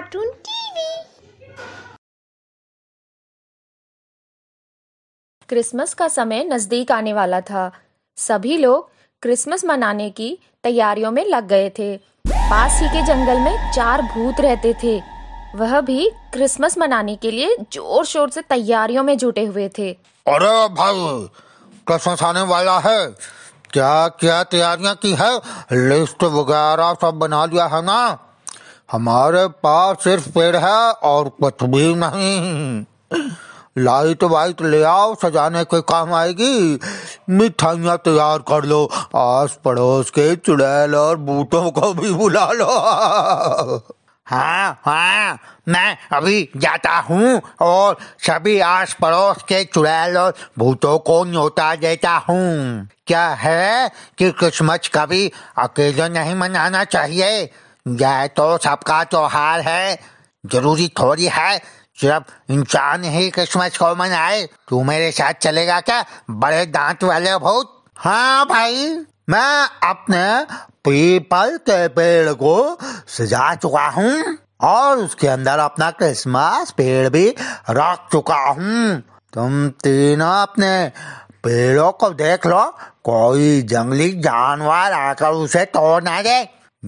cartoon TV Christmas का समय नजदीक आने वाला था सभी लोग क्रिसमस मनाने की तैयारियों में लग गए थे पास ही के जंगल में चार भूत रहते थे वह भी क्रिसमस मनाने के लिए जोर शोर से तैयारियों में जुटे हुए थे अरे भाई क्रिसमस आने वाला है क्या क्या तैयारियां की है लिस्ट वगैरह सब बना लिया है ना हमारे पास सिर्फ पेड़ है और कुछ भी नहीं लाइट वाइट ले आओ सजाने के काम आएगी मिठाइया तैयार कर लो आस पड़ोस के चुड़ैल और बूटों को भी बुला लो हाँ हाँ मैं अभी जाता हूँ और सभी आस पड़ोस के चुड़ैल और भूतों को न्योता देता हूँ क्या है कि क्रिसमस का भी अकेले नहीं मनाना चाहिए यह तो सबका त्योहार है जरूरी थोड़ी है सिर्फ इंसान ही क्रिसमस को मनाए तू मेरे साथ चलेगा क्या बड़े दांत वाले भूत हाँ भाई मैं अपने पीपल के पेड़ को सजा चुका हूँ और उसके अंदर अपना क्रिसमस पेड़ भी रख चुका हूँ तुम तीनों अपने पेड़ों को देख लो कोई जंगली जानवर आकर उसे तोड़ ना दे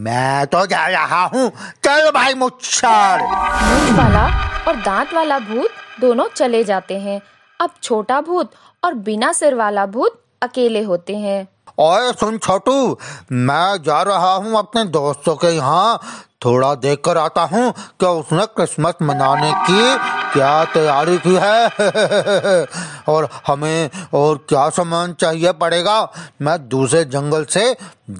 मैं तो जा रहा हूँ चल भाई मुच्छर भूत वाला और दांत वाला भूत दोनों चले जाते हैं अब छोटा भूत और बिना सिर वाला भूत अकेले होते हैं और सुन छोटू मैं जा रहा हूँ अपने दोस्तों के यहाँ थोड़ा देख कर आता हूँ क्या उसने क्रिसमस मनाने की क्या तैयारी की है और हमें और क्या सामान चाहिए पड़ेगा मैं दूसरे जंगल से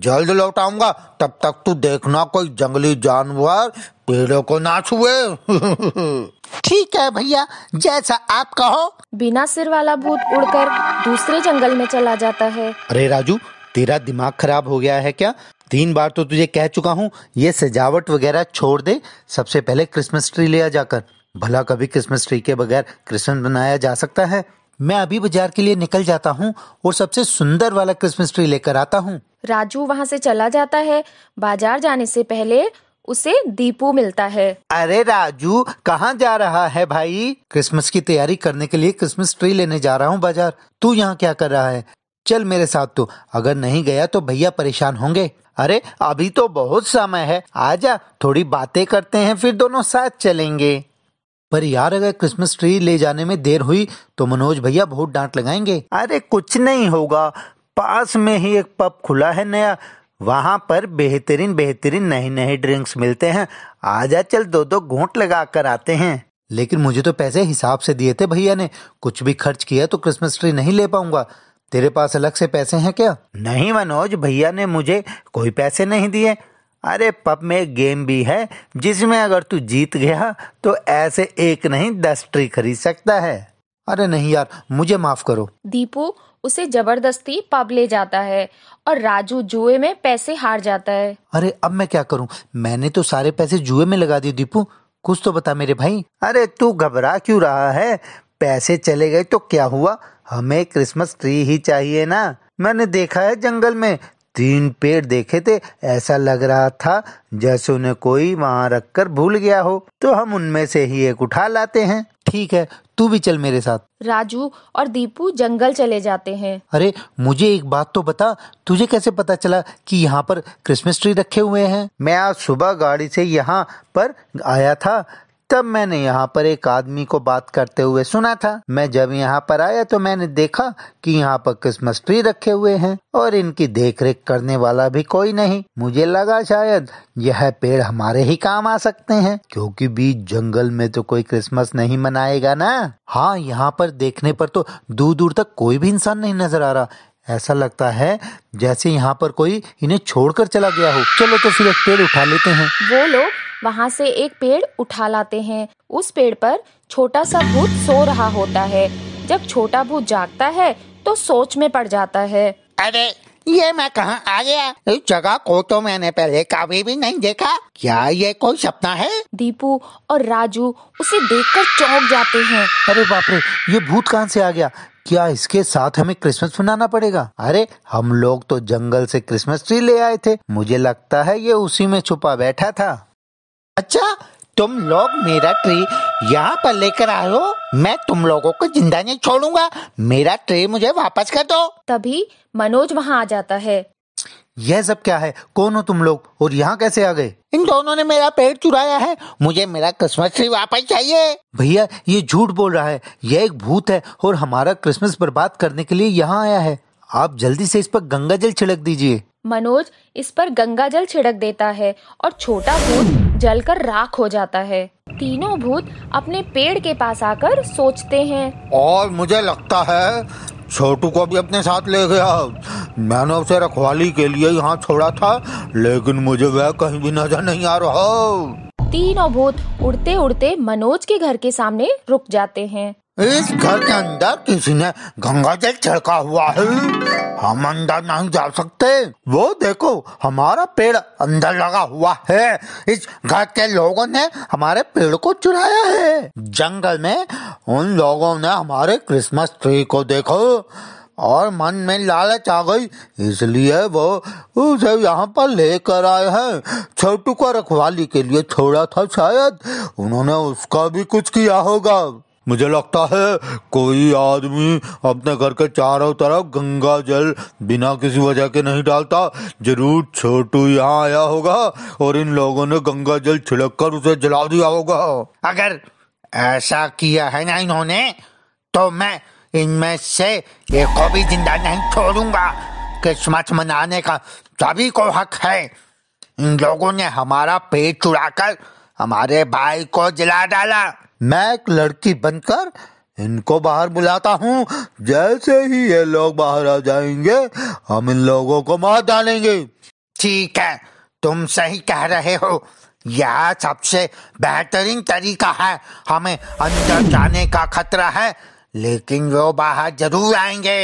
जल्द लौट आऊंगा तब तक तू देखना कोई जंगली जानवर पेड़ों को ना छुए ठीक है भैया जैसा आप कहो बिना सिर वाला भूत उड़कर दूसरे जंगल में चला जाता है अरे राजू तेरा दिमाग खराब हो गया है क्या तीन बार तो तुझे कह चुका हूँ ये सजावट वगैरह छोड़ दे सबसे पहले क्रिसमस ट्री ले आ जाकर भला कभी क्रिसमस ट्री के बगैर क्रिसमस बनाया जा सकता है मैं अभी बाजार के लिए निकल जाता हूँ और सबसे सुंदर वाला क्रिसमस ट्री लेकर आता हूँ राजू वहाँ से चला जाता है बाजार जाने से पहले उसे दीपू मिलता है अरे राजू कहाँ जा रहा है भाई क्रिसमस की तैयारी करने के लिए क्रिसमस ट्री लेने जा रहा हूँ बाजार तू यहाँ क्या कर रहा है चल मेरे साथ तू अगर नहीं गया तो भैया परेशान होंगे अरे अभी तो बहुत समय है आजा थोड़ी बातें करते हैं फिर दोनों साथ चलेंगे पर यार अगर क्रिसमस ट्री ले जाने में देर हुई तो मनोज भैया बहुत डांट लगाएंगे अरे कुछ नहीं होगा पास में ही एक पब खुला है नया वहाँ पर बेहतरीन बेहतरीन नए नए ड्रिंक्स मिलते हैं आजा चल दो दो घोट लगा कर आते हैं लेकिन मुझे तो पैसे हिसाब से दिए थे भैया ने कुछ भी खर्च किया तो क्रिसमस ट्री नहीं ले पाऊंगा तेरे पास अलग से पैसे हैं क्या नहीं मनोज भैया ने मुझे कोई पैसे नहीं दिए अरे पब में एक गेम भी है जिसमें अगर तू जीत गया तो ऐसे एक नहीं दस ट्री खरीद सकता है अरे नहीं यार मुझे माफ करो दीपू उसे जबरदस्ती पब ले जाता है और राजू जुए में पैसे हार जाता है अरे अब मैं क्या करूं मैंने तो सारे पैसे जुए में लगा दिए दीपू कुछ तो बता मेरे भाई अरे तू घबरा क्यों रहा है पैसे चले गए तो क्या हुआ हमें क्रिसमस ट्री ही चाहिए ना मैंने देखा है जंगल में तीन पेड़ देखे थे ऐसा लग रहा था जैसे उन्हें कोई वहां रखकर भूल गया हो तो हम उनमें से ही एक उठा लाते हैं ठीक है तू भी चल मेरे साथ राजू और दीपू जंगल चले जाते हैं अरे मुझे एक बात तो बता तुझे कैसे पता चला कि यहाँ पर क्रिसमस ट्री रखे हुए हैं मैं आज सुबह गाड़ी से यहाँ पर आया था तब मैंने यहाँ पर एक आदमी को बात करते हुए सुना था मैं जब यहाँ पर आया तो मैंने देखा कि यहाँ पर क्रिसमस ट्री रखे हुए हैं और इनकी देखरेख करने वाला भी कोई नहीं मुझे लगा शायद यह पेड़ हमारे ही काम आ सकते हैं क्योंकि बीच जंगल में तो कोई क्रिसमस नहीं मनाएगा ना हाँ यहाँ पर देखने पर तो दूर दूर तक कोई भी इंसान नहीं नजर आ रहा ऐसा लगता है जैसे यहाँ पर कोई इन्हें छोड़कर चला गया हो चलो तो फिर एक पेड़ उठा लेते हैं वो लोग वहाँ से एक पेड़ उठा लाते हैं उस पेड़ पर छोटा सा भूत सो रहा होता है जब छोटा भूत जागता है तो सोच में पड़ जाता है अरे ये मैं कहाँ आ गया इस जगह को तो मैंने पहले कभी भी नहीं देखा क्या ये कोई सपना है दीपू और राजू उसे देखकर चौंक जाते हैं अरे बाप रे ये भूत कहाँ से आ गया क्या इसके साथ हमें क्रिसमस मनाना पड़ेगा अरे हम लोग तो जंगल से क्रिसमस ट्री ले आए थे मुझे लगता है ये उसी में छुपा बैठा था अच्छा तुम लोग मेरा ट्री यहाँ पर लेकर आयो मैं तुम लोगों को जिंदा नहीं छोड़ूंगा मेरा ट्री मुझे वापस कर दो तभी मनोज वहाँ आ जाता है यह सब क्या है कौन हो तुम लोग और यहाँ कैसे आ गए इन दोनों ने मेरा पेट चुराया है मुझे मेरा क्रिसमस ट्री वापस चाहिए भैया ये झूठ बोल रहा है यह एक भूत है और हमारा क्रिसमस बर्बाद करने के लिए यहाँ आया है आप जल्दी से इस पर गंगा जल छिड़क दीजिए मनोज इस पर गंगा जल छिड़क देता है और छोटा भूत जल कर राख हो जाता है तीनों भूत अपने पेड़ के पास आकर सोचते हैं और मुझे लगता है छोटू को भी अपने साथ ले गया मैंने उसे रखवाली के लिए यहाँ छोड़ा था लेकिन मुझे वह कहीं भी नजर नहीं आ रहा तीनों भूत उड़ते उड़ते मनोज के घर के सामने रुक जाते हैं इस घर के अंदर किसी ने गंगा जल छिड़का हुआ है हम अंदर नहीं जा सकते वो देखो हमारा पेड़ अंदर लगा हुआ है इस घर के लोगों ने हमारे पेड़ को चुराया है जंगल में उन लोगों ने हमारे क्रिसमस ट्री को देखो और मन में लालच आ गई इसलिए वो उसे यहाँ पर लेकर आए हैं छोटू को रखवाली के लिए छोड़ा था शायद उन्होंने उसका भी कुछ किया होगा मुझे लगता है कोई आदमी अपने घर के चारों तरफ गंगा जल बिना किसी वजह के नहीं डालता जरूर छोटू यहाँ आया होगा और इन लोगों ने गंगा जल छिड़क कर उसे जला दिया होगा अगर ऐसा किया है ना इन्होंने तो मैं इनमें से एक को भी जिंदा नहीं छोड़ूंगा क्रिसमस मनाने का सभी को हक है इन लोगों ने हमारा पेट चुराकर हमारे भाई को जला डाला मैं एक लड़की बनकर इनको बाहर बुलाता हूँ जैसे ही ये लोग बाहर आ जाएंगे हम इन लोगों को मार डालेंगे ठीक है तुम सही कह रहे हो यह सबसे बेहतरीन तरीका है हमें अंदर जाने का खतरा है लेकिन वो बाहर जरूर आएंगे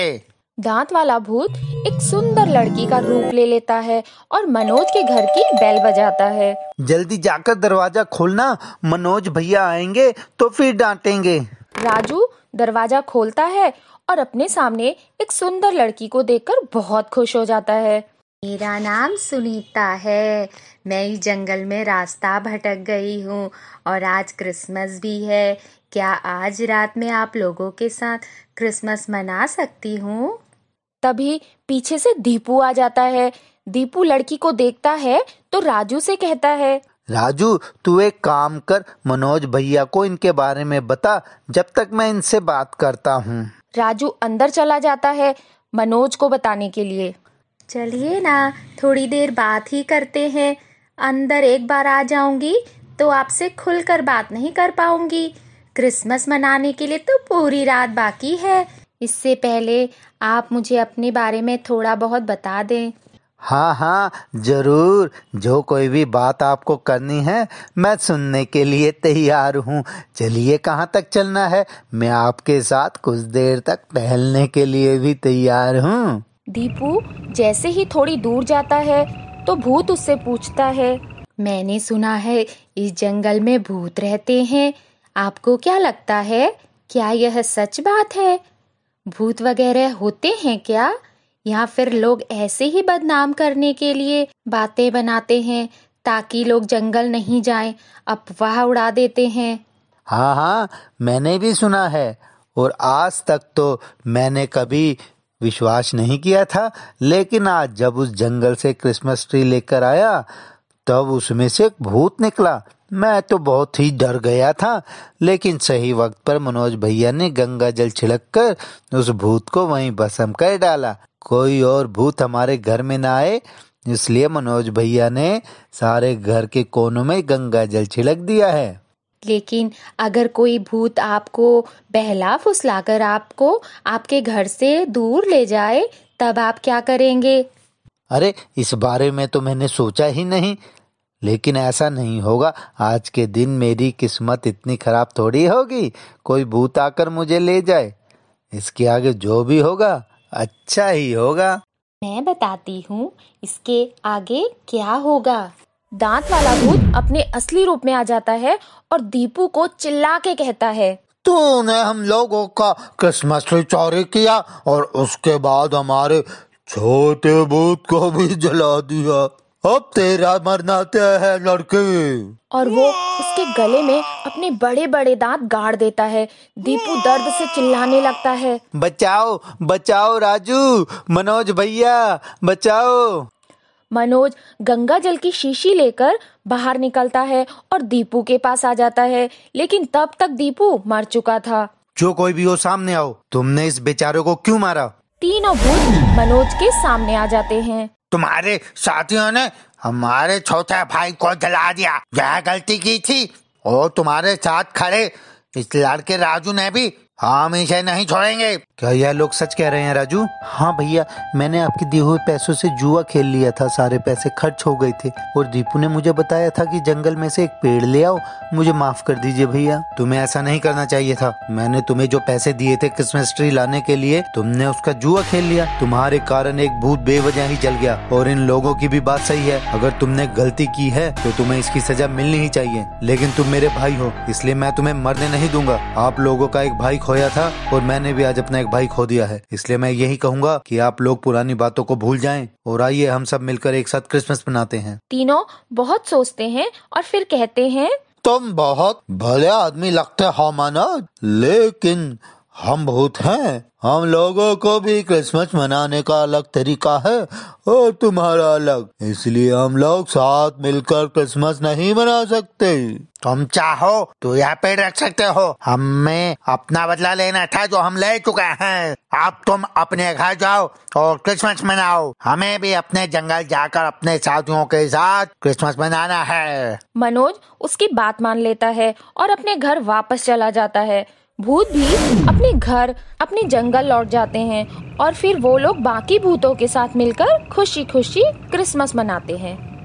दांत वाला भूत एक सुंदर लड़की का रूप ले लेता है और मनोज के घर की बेल बजाता है जल्दी जाकर दरवाजा खोलना मनोज भैया आएंगे तो फिर डांटेंगे राजू दरवाजा खोलता है और अपने सामने एक सुंदर लड़की को देखकर बहुत खुश हो जाता है मेरा नाम सुनीता है मैं इस जंगल में रास्ता भटक गई हूँ और आज क्रिसमस भी है क्या आज रात में आप लोगों के साथ क्रिसमस मना सकती हूँ तभी पीछे से दीपू आ जाता है दीपू लड़की को देखता है तो राजू से कहता है राजू तू एक काम कर मनोज भैया को इनके बारे में बता जब तक मैं इनसे बात करता हूँ राजू अंदर चला जाता है मनोज को बताने के लिए चलिए ना थोड़ी देर बात ही करते हैं अंदर एक बार आ जाऊंगी तो आपसे खुलकर बात नहीं कर पाऊंगी क्रिसमस मनाने के लिए तो पूरी रात बाकी है इससे पहले आप मुझे अपने बारे में थोड़ा बहुत बता दें हाँ हाँ जरूर जो कोई भी बात आपको करनी है मैं सुनने के लिए तैयार हूँ चलिए कहाँ तक चलना है मैं आपके साथ कुछ देर तक टहलने के लिए भी तैयार हूँ दीपू जैसे ही थोड़ी दूर जाता है तो भूत उससे पूछता है मैंने सुना है इस जंगल में भूत रहते हैं आपको क्या लगता है क्या यह सच बात है भूत वगैरह होते हैं क्या या फिर लोग ऐसे ही बदनाम करने के लिए बातें बनाते हैं ताकि लोग जंगल नहीं जाएं अफवाह उड़ा देते हैं हाँ हाँ मैंने भी सुना है और आज तक तो मैंने कभी विश्वास नहीं किया था लेकिन आज जब उस जंगल से क्रिसमस ट्री लेकर आया तब उसमें से एक भूत निकला मैं तो बहुत ही डर गया था लेकिन सही वक्त पर मनोज भैया ने गंगा जल छिड़क कर उस भूत को वहीं भसम कर डाला कोई और भूत हमारे घर में ना आए इसलिए मनोज भैया ने सारे घर के कोनों में गंगा जल छिड़क दिया है लेकिन अगर कोई भूत आपको बहला फुसलाकर आपको आपके घर से दूर ले जाए तब आप क्या करेंगे अरे इस बारे में तो मैंने सोचा ही नहीं लेकिन ऐसा नहीं होगा आज के दिन मेरी किस्मत इतनी खराब थोड़ी होगी कोई भूत आकर मुझे ले जाए इसके आगे जो भी होगा अच्छा ही होगा मैं बताती हूँ इसके आगे क्या होगा दांत वाला भूत अपने असली रूप में आ जाता है और दीपू को चिल्ला के कहता है तूने हम लोगों का क्रिसमस ट्री चोरी किया और उसके बाद हमारे छोटे भूत को भी जला दिया अब तेरा मरना तय है लड़के और वो उसके गले में अपने बड़े बड़े दांत गाड़ देता है दीपू दर्द से चिल्लाने लगता है बचाओ बचाओ राजू मनोज भैया बचाओ मनोज गंगा जल की शीशी लेकर बाहर निकलता है और दीपू के पास आ जाता है लेकिन तब तक दीपू मर चुका था जो कोई भी हो सामने आओ तुमने इस बेचारे को क्यों मारा तीनों भूत मनोज के सामने आ जाते हैं तुम्हारे साथियों ने हमारे छोटे भाई को जला दिया यह गलती की थी और तुम्हारे साथ खड़े इस लड़के राजू ने भी हम इसे नहीं छोड़ेंगे क्या यह लोग सच कह रहे हैं राजू हाँ भैया मैंने आपके दिए हुए पैसों से जुआ खेल लिया था सारे पैसे खर्च हो गए थे और दीपू ने मुझे बताया था कि जंगल में से एक पेड़ ले आओ मुझे माफ कर दीजिए भैया तुम्हें ऐसा नहीं करना चाहिए था मैंने तुम्हें जो पैसे दिए थे क्रिसमस ट्री लाने के लिए तुमने उसका जुआ खेल लिया तुम्हारे कारण एक भूत बेवजह ही जल गया और इन लोगों की भी बात सही है अगर तुमने गलती की है तो तुम्हें इसकी सजा मिलनी ही चाहिए लेकिन तुम मेरे भाई हो इसलिए मैं तुम्हें मरने नहीं दूंगा आप लोगों का एक भाई खोया था और मैंने भी आज अपना एक भाई खो दिया है इसलिए मैं यही कहूँगा कि आप लोग पुरानी बातों को भूल जाएं और आइए हम सब मिलकर एक साथ क्रिसमस मनाते हैं तीनों बहुत सोचते हैं और फिर कहते हैं तुम बहुत भले आदमी लगते हो मानो लेकिन हम भूत हैं हम लोगों को भी क्रिसमस मनाने का अलग तरीका है और तुम्हारा अलग इसलिए हम लोग साथ मिलकर क्रिसमस नहीं मना सकते तुम चाहो तो यहाँ पेड़ रख सकते हो हमें अपना बदला लेना था जो हम ले चुके हैं अब तुम अपने घर जाओ और क्रिसमस मनाओ हमें भी अपने जंगल जाकर अपने साथियों के साथ क्रिसमस मनाना है मनोज उसकी बात मान लेता है और अपने घर वापस चला जाता है भूत भी अपने घर अपने जंगल लौट जाते हैं और फिर वो लोग बाकी भूतों के साथ मिलकर खुशी खुशी क्रिसमस मनाते हैं